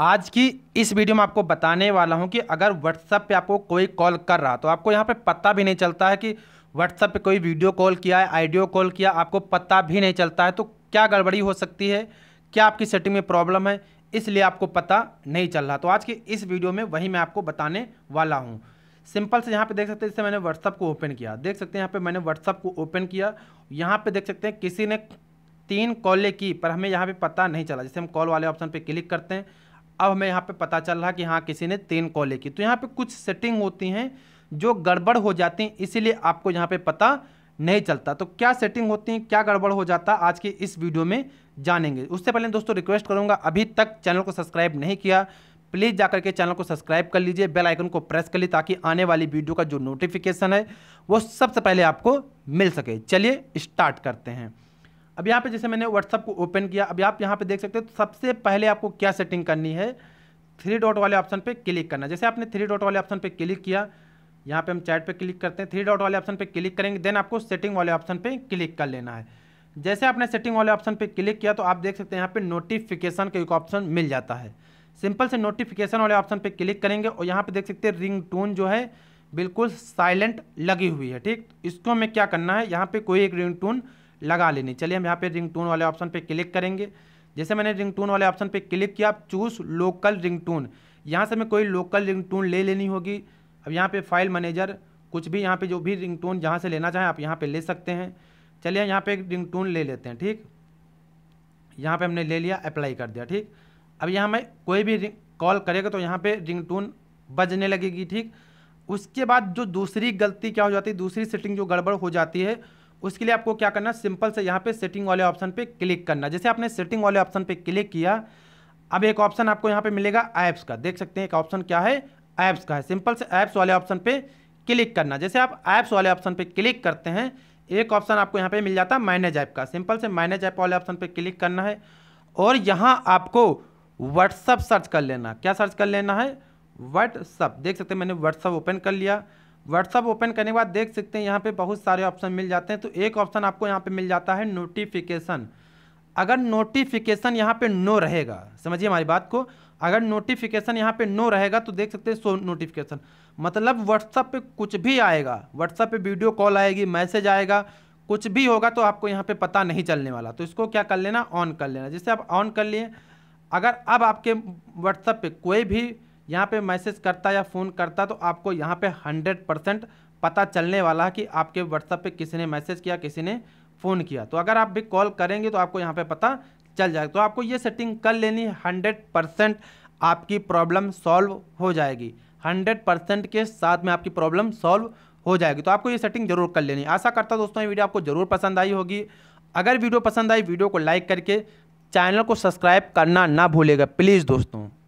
आज की इस वीडियो में आपको बताने वाला हूं कि अगर व्हाट्सएप पे आपको कोई कॉल कर रहा तो आपको यहां पे पता भी नहीं चलता है कि व्हाट्सअप पे कोई वीडियो कॉल किया है आइडियो कॉल किया आपको पता भी नहीं चलता है तो क्या गड़बड़ी हो सकती है क्या आपकी सेटिंग में प्रॉब्लम है इसलिए आपको पता नहीं चल रहा तो आज की इस वीडियो में वही मैं आपको बताने वाला हूँ सिंपल से यहाँ पे देख सकते हैं जैसे मैंने व्हाट्सअप को ओपन किया देख सकते हैं यहाँ पे मैंने व्हाट्सअप को ओपन किया यहाँ पे देख सकते हैं किसी ने तीन कॉलें की पर हमें यहाँ पे पता नहीं चला जैसे हम कॉल वाले ऑप्शन पे क्लिक करते हैं अब हमें यहाँ पे पता चल रहा कि हाँ किसी ने तीन कॉलें की तो यहाँ पे कुछ सेटिंग होती हैं जो गड़बड़ हो जाती हैं इसीलिए आपको यहाँ पे पता नहीं चलता तो क्या सेटिंग होती हैं क्या गड़बड़ हो जाता आज के इस वीडियो में जानेंगे उससे पहले दोस्तों रिक्वेस्ट करूँगा अभी तक चैनल को सब्सक्राइब नहीं किया प्लीज़ जाकर के चैनल को सब्सक्राइब कर लीजिए बेल आइकन को प्रेस कर लीजिए ताकि आने वाली वीडियो का जो नोटिफिकेशन है वो सबसे पहले आपको मिल सके चलिए स्टार्ट करते हैं अब यहाँ पे जैसे मैंने व्हाट्सअप को ओपन किया अभी आप यहाँ पे देख सकते हैं तो सबसे पहले आपको क्या सेटिंग करनी है थ्री डॉट वाले ऑप्शन पे क्लिक करना जैसे आपने थ्री डॉट वाले ऑप्शन पे क्लिक किया यहाँ पे हम चैट पे क्लिक करते हैं थ्री डॉट वाले ऑप्शन पे क्लिक करेंगे देन आपको सेटिंग वाले ऑप्शन पे क्लिक कर लेना है जैसे आपने सेटिंग वाले ऑप्शन पे क्लिक किया तो आप देख सकते हैं यहाँ पे नोटिफिकेशन का एक ऑप्शन मिल जाता है सिंपल से नोटिफिकेशन वाले ऑप्शन पे क्लिक करेंगे और यहाँ पे देख सकते हैं रिंग टोन जो है बिल्कुल साइलेंट लगी हुई है ठीक इसको हमें क्या करना है यहाँ पे कोई एक रिंग टोन लगा लेनी चलिए हम यहाँ पे रिंगटोन वाले ऑप्शन पे क्लिक करेंगे जैसे मैंने रिंगटोन वाले ऑप्शन पे क्लिक किया आप चूज लोकल रिंगटोन यहाँ से मैं कोई लोकल रिंगटोन ले लेनी होगी अब यहाँ पे फाइल मैनेजर कुछ भी यहाँ पे जो भी रिंगटोन जहाँ से लेना चाहें आप यहाँ पे ले सकते हैं चलिए यहाँ पे एक टून ले लेते हैं ठीक यहाँ पे हमने ले लिया अप्लाई कर दिया ठीक अब यहाँ मैं कोई भी कॉल करेगा तो यहाँ पे टून बजने लगेगी ठीक उसके बाद जो दूसरी गलती क्या हो जाती है दूसरी सेटिंग जो गड़बड़ हो जाती है उसके लिए आपको क्या करना सिंपल से यहाँ पे सेटिंग वाले ऑप्शन पे क्लिक करना जैसे आपने सेटिंग वाले ऑप्शन पे क्लिक किया अब एक ऑप्शन आपको यहाँ पे मिलेगा ऐप्स का देख सकते हैं एक ऑप्शन क्या है ऐप्स का है सिंपल से ऐप्स वाले ऑप्शन पे क्लिक करना जैसे आप ऐप्स वाले ऑप्शन पे क्लिक करते हैं एक ऑप्शन आपको यहाँ पे मिल जाता है मैनेज ऐप का सिंपल से मैनेज ऐप वाले ऑप्शन पे क्लिक करना है और यहाँ आपको व्हाट्सअप सर्च कर लेना क्या सर्च कर लेना है व्हाट्सअप देख सकते हैं मैंने व्हाट्सअप ओपन कर लिया व्हाट्सअप ओपन करने के बाद देख सकते हैं यहाँ पे बहुत सारे ऑप्शन मिल जाते हैं तो एक ऑप्शन आपको यहाँ पे मिल जाता है नोटिफिकेशन अगर नोटिफिकेशन यहाँ पे नो रहेगा समझिए हमारी बात को अगर नोटिफिकेशन यहाँ पे नो रहेगा तो देख सकते हैं सो नोटिफिकेशन मतलब व्हाट्सअप पे कुछ भी आएगा व्हाट्सअप पे वीडियो कॉल आएगी मैसेज आएगा कुछ भी होगा तो आपको यहाँ पे पता नहीं चलने वाला तो इसको क्या कर लेना ऑन कर लेना जैसे आप ऑन कर लिए अगर अब आपके व्हाट्सअप पे कोई भी यहाँ पे मैसेज करता या फ़ोन करता तो आपको यहाँ पे 100 परसेंट पता चलने वाला है कि आपके व्हाट्सएप पे किसी ने मैसेज किया किसी ने फ़ोन किया तो अगर आप भी कॉल करेंगे तो आपको यहाँ पे पता चल जाएगा तो आपको ये सेटिंग कर लेनी हंड्रेड परसेंट आपकी प्रॉब्लम सॉल्व हो जाएगी हंड्रेड परसेंट के साथ में आपकी प्रॉब्लम सॉल्व हो जाएगी तो आपको ये सेटिंग जरूर कर लेनी आशा करता दोस्तों ये वीडियो आपको जरूर पसंद आई होगी अगर वीडियो पसंद आई वीडियो को लाइक करके चैनल को सब्सक्राइब करना ना भूलेगा प्लीज़ दोस्तों